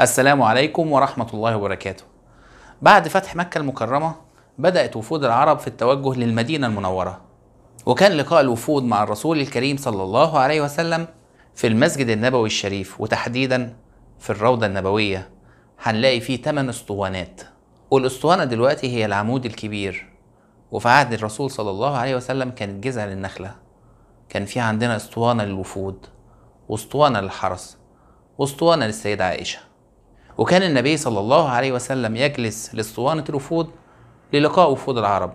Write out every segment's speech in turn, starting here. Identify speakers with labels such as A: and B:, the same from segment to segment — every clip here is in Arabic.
A: السلام عليكم ورحمة الله وبركاته بعد فتح مكة المكرمة بدأت وفود العرب في التوجه للمدينة المنورة وكان لقاء الوفود مع الرسول الكريم صلى الله عليه وسلم في المسجد النبوي الشريف وتحديدا في الروضة النبوية هنلاقي فيه 8 اسطوانات والاسطوانة دلوقتي هي العمود الكبير وفي عهد الرسول صلى الله عليه وسلم كانت جذع للنخلة كان في عندنا اسطوانة للوفود واسطوانة للحرس واسطوانة للسيدة عائشة وكان النبي صلى الله عليه وسلم يجلس لاسطوانة الوفود للقاء وفود العرب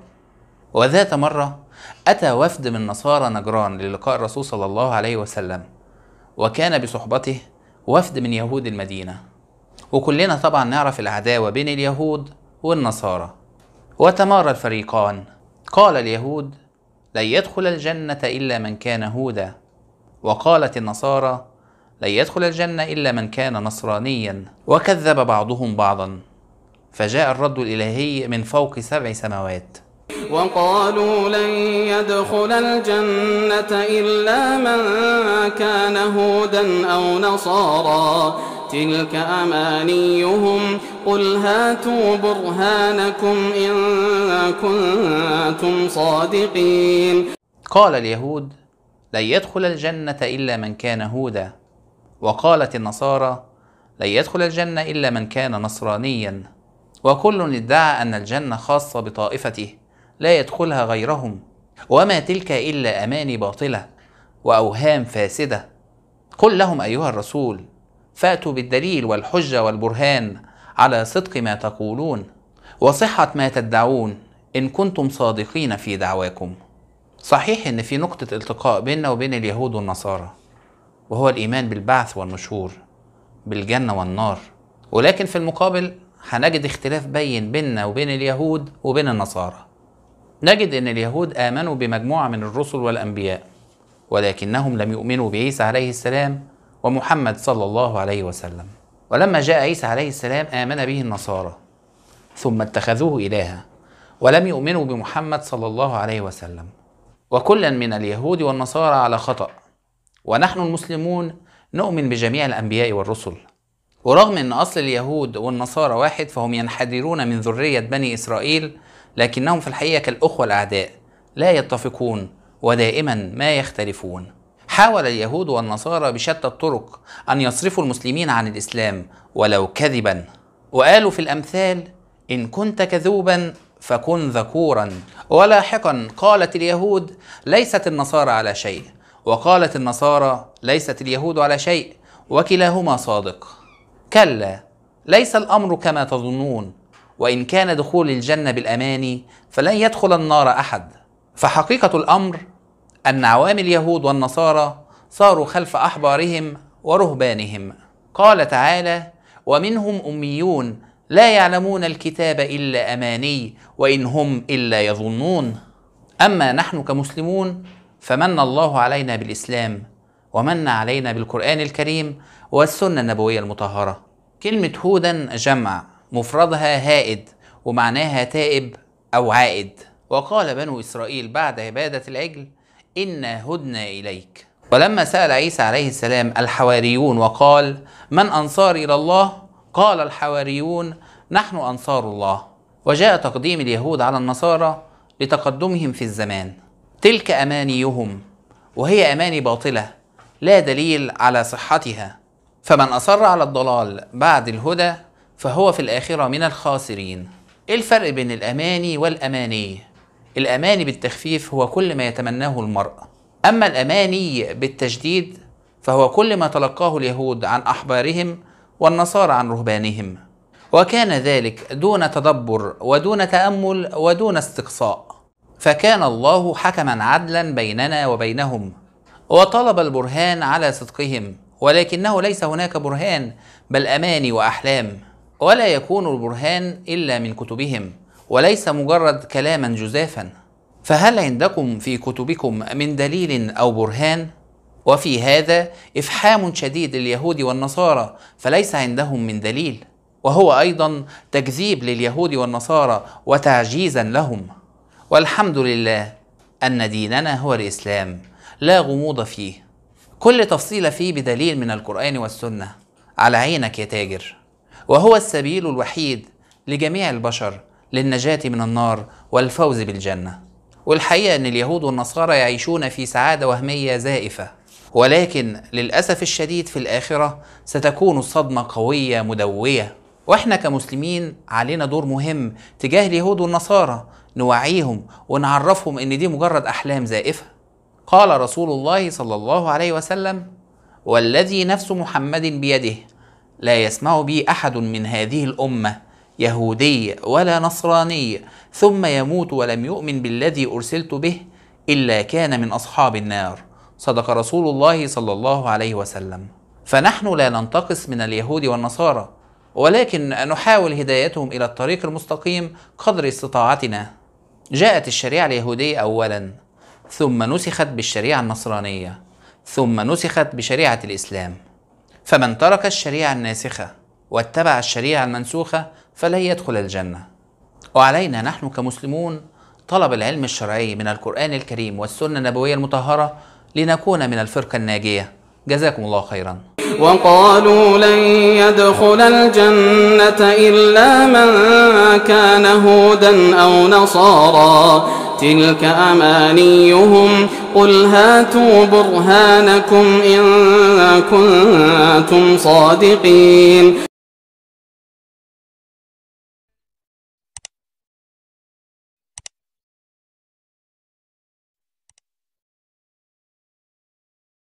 A: وذات مرة أتى وفد من نصارى نجران للقاء الرسول صلى الله عليه وسلم وكان بصحبته وفد من يهود المدينة وكلنا طبعا نعرف العداوة بين اليهود والنصارى وتمار الفريقان قال اليهود لن يدخل الجنة إلا من كان هودا وقالت النصارى لن يدخل الجنة إلا من كان نصرانيا وكذب بعضهم بعضا فجاء الرد الإلهي من فوق سبع سماوات وقالوا لن يدخل الجنة إلا من كان هودا أو نصارا تلك أمانيهم قل هاتوا برهانكم إن كنتم صادقين قال اليهود لن يدخل الجنة إلا من كان هودا وقالت النصارى لن يدخل الجنة إلا من كان نصرانيا وكل ادعى أن الجنة خاصة بطائفته لا يدخلها غيرهم وما تلك إلا أماني باطلة وأوهام فاسدة قل لهم أيها الرسول فاتوا بالدليل والحجة والبرهان على صدق ما تقولون وصحة ما تدعون إن كنتم صادقين في دعواكم صحيح إن في نقطة التقاء بيننا وبين اليهود والنصارى وهو الإيمان بالبعث والنشور بالجنة والنار ولكن في المقابل هنجد اختلاف بين بيننا وبين اليهود وبين النصارى نجد أن اليهود آمنوا بمجموعة من الرسل والأنبياء ولكنهم لم يؤمنوا بعيسى عليه السلام ومحمد صلى الله عليه وسلم ولما جاء عيسى عليه السلام آمن به النصارى ثم اتخذوه إلها ولم يؤمنوا بمحمد صلى الله عليه وسلم وكلا من اليهود والنصارى على خطأ ونحن المسلمون نؤمن بجميع الأنبياء والرسل ورغم أن أصل اليهود والنصارى واحد فهم ينحدرون من ذرية بني إسرائيل لكنهم في الحقيقة كالأخوة الأعداء لا يتفقون ودائما ما يختلفون حاول اليهود والنصارى بشتى الطرق أن يصرفوا المسلمين عن الإسلام ولو كذبا وقالوا في الأمثال إن كنت كذوبا فكن ذكورا ولاحقا قالت اليهود ليست النصارى على شيء وقالت النصارى ليست اليهود على شيء وكلاهما صادق كلا ليس الامر كما تظنون وان كان دخول الجنه بالاماني فلن يدخل النار احد فحقيقه الامر ان عوام اليهود والنصارى صاروا خلف احبارهم ورهبانهم قال تعالى ومنهم اميون لا يعلمون الكتاب الا اماني وان هم الا يظنون اما نحن كمسلمون فمن الله علينا بالإسلام ومن علينا بالقرآن الكريم والسنة النبوية المطهرة كلمة هودا جمع مفردها هائد ومعناها تائب أو عائد وقال بنو إسرائيل بعد عبادة العجل إنا هدنا إليك ولما سأل عيسى عليه السلام الحواريون وقال من أنصار إلى الله؟ قال الحواريون نحن أنصار الله وجاء تقديم اليهود على النصارى لتقدمهم في الزمان تلك امانيهم وهي اماني باطله لا دليل على صحتها فمن اصر على الضلال بعد الهدى فهو في الاخره من الخاسرين ايه الفرق بين الاماني والاماني الاماني بالتخفيف هو كل ما يتمناه المرء اما الاماني بالتشديد فهو كل ما تلقاه اليهود عن احبارهم والنصارى عن رهبانهم وكان ذلك دون تدبر ودون تامل ودون استقصاء فكان الله حكما عدلا بيننا وبينهم وطلب البرهان على صدقهم ولكنه ليس هناك برهان بل اماني واحلام ولا يكون البرهان الا من كتبهم وليس مجرد كلاما جزافا فهل عندكم في كتبكم من دليل او برهان وفي هذا افحام شديد لليهود والنصارى فليس عندهم من دليل وهو ايضا تكذيب لليهود والنصارى وتعجيزا لهم والحمد لله أن ديننا هو الإسلام لا غموض فيه كل تفصيلة فيه بدليل من القرآن والسنة على عينك يا تاجر وهو السبيل الوحيد لجميع البشر للنجاة من النار والفوز بالجنة والحقيقة أن اليهود والنصارى يعيشون في سعادة وهمية زائفة ولكن للأسف الشديد في الآخرة ستكون الصدمة قوية مدوية واحنا كمسلمين علينا دور مهم تجاه اليهود والنصارى نوعيهم ونعرفهم ان دي مجرد احلام زائفه قال رسول الله صلى الله عليه وسلم والذي نفس محمد بيده لا يسمع بي احد من هذه الامه يهودي ولا نصراني ثم يموت ولم يؤمن بالذي ارسلت به الا كان من اصحاب النار صدق رسول الله صلى الله عليه وسلم فنحن لا ننتقص من اليهود والنصارى ولكن نحاول هدايتهم الى الطريق المستقيم قدر استطاعتنا جاءت الشريعه اليهوديه اولا ثم نسخت بالشريعه النصرانيه ثم نسخت بشريعه الاسلام فمن ترك الشريعه الناسخه واتبع الشريعه المنسوخه فلن يدخل الجنه وعلينا نحن كمسلمون طلب العلم الشرعي من القران الكريم والسنه النبويه المطهره لنكون من الفرقه الناجيه جزاكم الله خيرا وقالوا لن يدخل الجنة إلا من كان هودا أو نصارا تلك أمانيهم قل هاتوا برهانكم إن كنتم صادقين